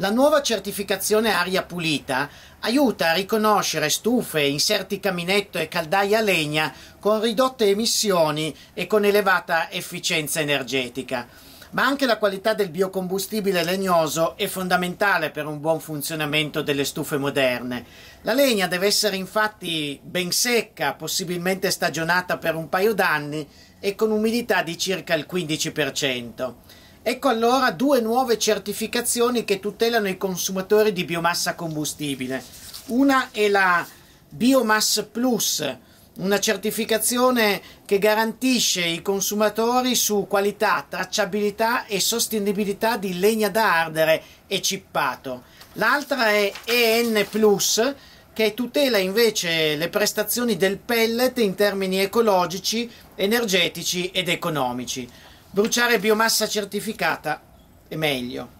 La nuova certificazione aria pulita aiuta a riconoscere stufe, inserti caminetto e caldaie a legna con ridotte emissioni e con elevata efficienza energetica. Ma anche la qualità del biocombustibile legnoso è fondamentale per un buon funzionamento delle stufe moderne. La legna deve essere infatti ben secca, possibilmente stagionata per un paio d'anni e con umidità di circa il 15%. Ecco allora due nuove certificazioni che tutelano i consumatori di biomassa combustibile. Una è la Biomass Plus, una certificazione che garantisce i consumatori su qualità, tracciabilità e sostenibilità di legna da ardere e cippato. L'altra è EN Plus, che tutela invece le prestazioni del pellet in termini ecologici, energetici ed economici bruciare biomassa certificata è meglio.